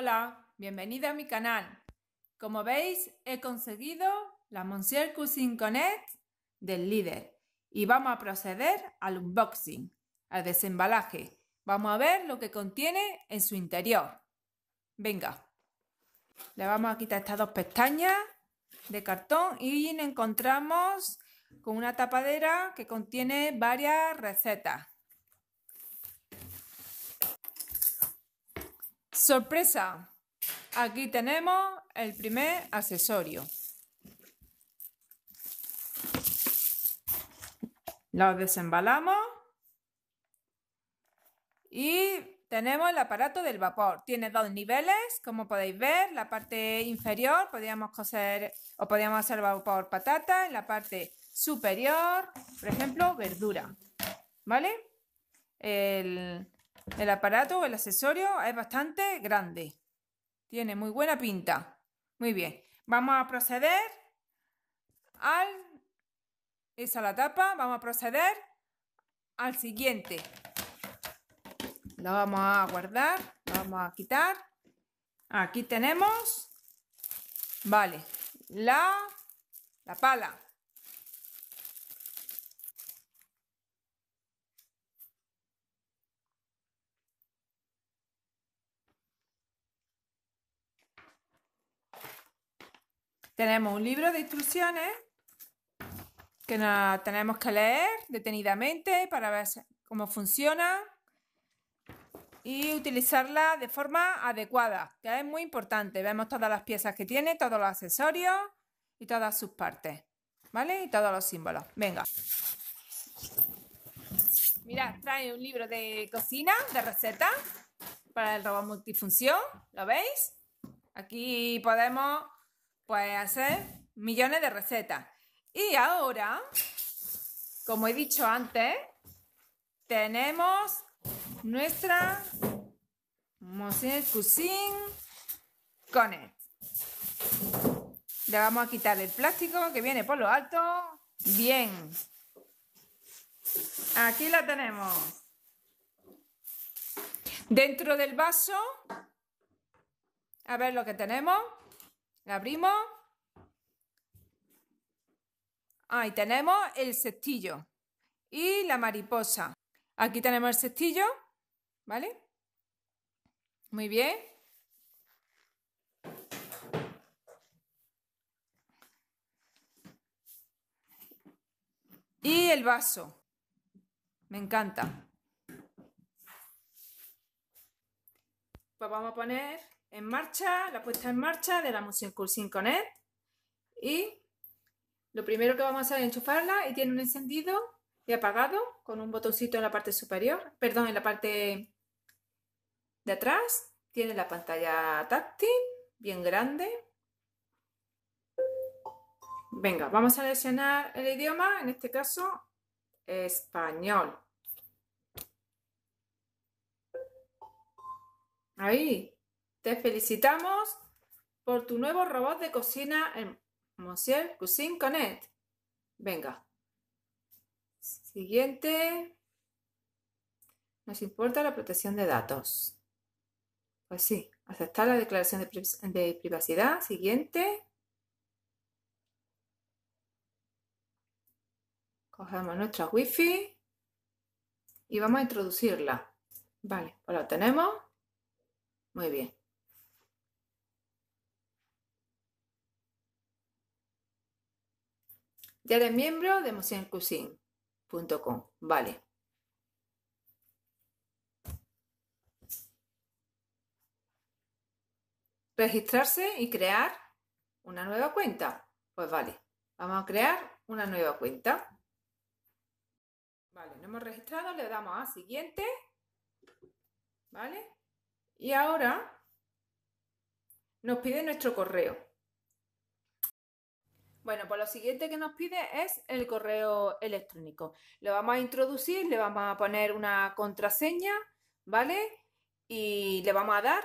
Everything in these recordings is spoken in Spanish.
Hola, bienvenido a mi canal. Como veis, he conseguido la Monsieur Cousin Connect del líder y vamos a proceder al unboxing, al desembalaje. Vamos a ver lo que contiene en su interior. Venga, le vamos a quitar estas dos pestañas de cartón y nos encontramos con una tapadera que contiene varias recetas. Sorpresa, aquí tenemos el primer accesorio. Lo desembalamos y tenemos el aparato del vapor. Tiene dos niveles, como podéis ver. La parte inferior podríamos coser o podríamos hacer vapor patata. En la parte superior, por ejemplo, verdura. ¿Vale? El, el aparato, el accesorio es bastante grande. Tiene muy buena pinta. Muy bien. Vamos a proceder al... Esa la tapa. Vamos a proceder al siguiente. La vamos a guardar. vamos a quitar. Aquí tenemos... Vale. La, la pala. Tenemos un libro de instrucciones que nos tenemos que leer detenidamente para ver cómo funciona y utilizarla de forma adecuada, que es muy importante. Vemos todas las piezas que tiene, todos los accesorios y todas sus partes, ¿vale? Y todos los símbolos. Venga. Mira, trae un libro de cocina, de receta para el robot multifunción, ¿lo veis? Aquí podemos puede hacer millones de recetas. Y ahora, como he dicho antes, tenemos nuestra mosin Cuisine Connect. Le vamos a quitar el plástico que viene por lo alto. Bien. Aquí la tenemos. Dentro del vaso, a ver lo que tenemos. La abrimos. Ahí tenemos el cestillo y la mariposa. Aquí tenemos el cestillo, ¿vale? Muy bien. Y el vaso. Me encanta. Pues vamos a poner en marcha, la puesta en marcha de la Motion 5 NET Y lo primero que vamos a hacer es enchufarla y tiene un encendido y apagado con un botoncito en la parte superior, perdón, en la parte de atrás. Tiene la pantalla táctil, bien grande. Venga, vamos a seleccionar el idioma, en este caso español. Ahí, te felicitamos por tu nuevo robot de cocina, en Monsieur Cuisine Connect. Venga. Siguiente. Nos importa la protección de datos. Pues sí, aceptar la declaración de, privacidad. Siguiente. Cogemos nuestra wifi y vamos a introducirla. Vale, pues la tenemos. Muy bien. Ya eres miembro de emocionalcuisine.com. Vale. Registrarse y crear una nueva cuenta. Pues vale, vamos a crear una nueva cuenta. Vale, nos hemos registrado, le damos a siguiente. ¿Vale? Y ahora nos pide nuestro correo. Bueno, pues lo siguiente que nos pide es el correo electrónico. Lo vamos a introducir, le vamos a poner una contraseña, ¿vale? Y le vamos a dar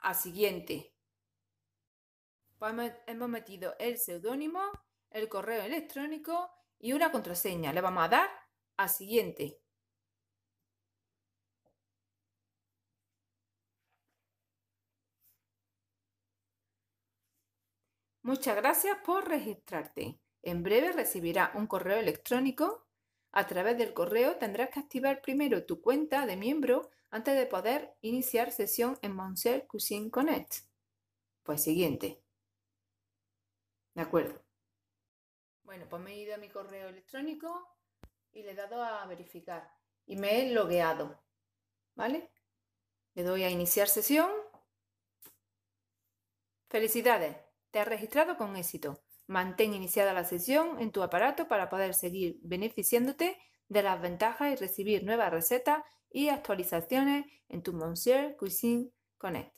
a siguiente. Pues hemos metido el seudónimo, el correo electrónico y una contraseña. Le vamos a dar a siguiente. Muchas gracias por registrarte. En breve recibirás un correo electrónico. A través del correo tendrás que activar primero tu cuenta de miembro antes de poder iniciar sesión en Monser Cuisine Connect. Pues siguiente. De acuerdo. Bueno, pues me he ido a mi correo electrónico y le he dado a verificar y me he logueado. ¿Vale? Le doy a iniciar sesión. Felicidades. Te has registrado con éxito. Mantén iniciada la sesión en tu aparato para poder seguir beneficiándote de las ventajas y recibir nuevas recetas y actualizaciones en tu Monsieur Cuisine Connect.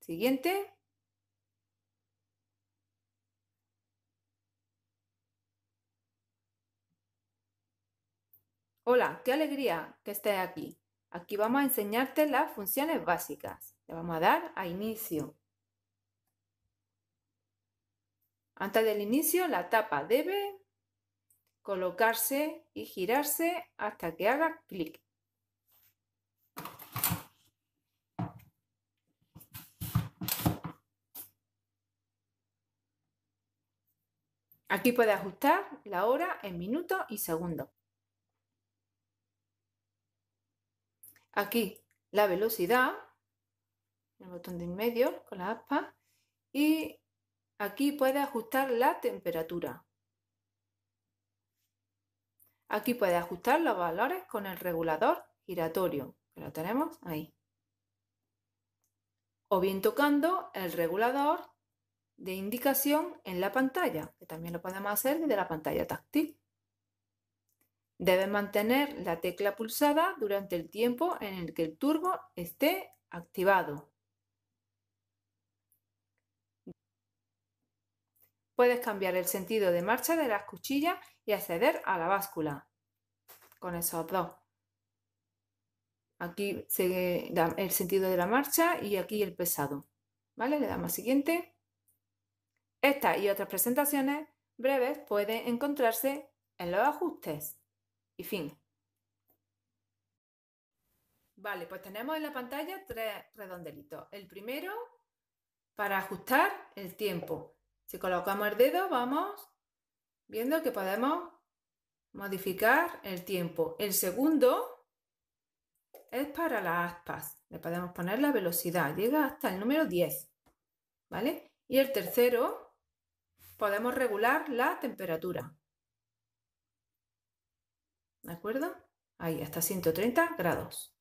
Siguiente. Hola, qué alegría que estés aquí. Aquí vamos a enseñarte las funciones básicas. Le vamos a dar a inicio. Antes del inicio, la tapa debe colocarse y girarse hasta que haga clic. Aquí puede ajustar la hora en minutos y segundos. Aquí la velocidad, el botón de en medio con la aspa y Aquí puede ajustar la temperatura. Aquí puede ajustar los valores con el regulador giratorio, que lo tenemos ahí. O bien tocando el regulador de indicación en la pantalla, que también lo podemos hacer desde la pantalla táctil. Debe mantener la tecla pulsada durante el tiempo en el que el turbo esté activado. Puedes cambiar el sentido de marcha de las cuchillas y acceder a la báscula con esos dos. Aquí se el sentido de la marcha y aquí el pesado. ¿Vale? Le damos a siguiente. Estas y otras presentaciones breves pueden encontrarse en los ajustes. Y fin. Vale, pues tenemos en la pantalla tres redondelitos. El primero para ajustar el tiempo. Si colocamos el dedo, vamos viendo que podemos modificar el tiempo. El segundo es para las aspas. Le podemos poner la velocidad. Llega hasta el número 10. ¿Vale? Y el tercero, podemos regular la temperatura. ¿De acuerdo? Ahí, hasta 130 grados.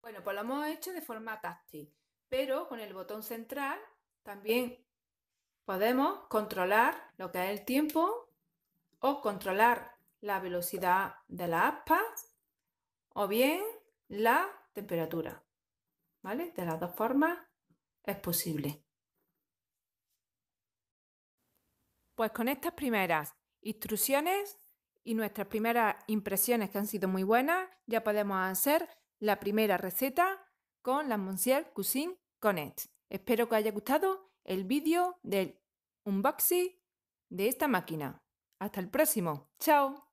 Bueno, pues lo hemos hecho de forma táctil, pero con el botón central también Podemos controlar lo que es el tiempo o controlar la velocidad de la aspa, o bien la temperatura. ¿Vale? De las dos formas es posible. Pues con estas primeras instrucciones y nuestras primeras impresiones que han sido muy buenas, ya podemos hacer la primera receta con la Monsieur Cuisine Connect. Espero que os haya gustado el vídeo del unboxing de esta máquina. Hasta el próximo. Chao.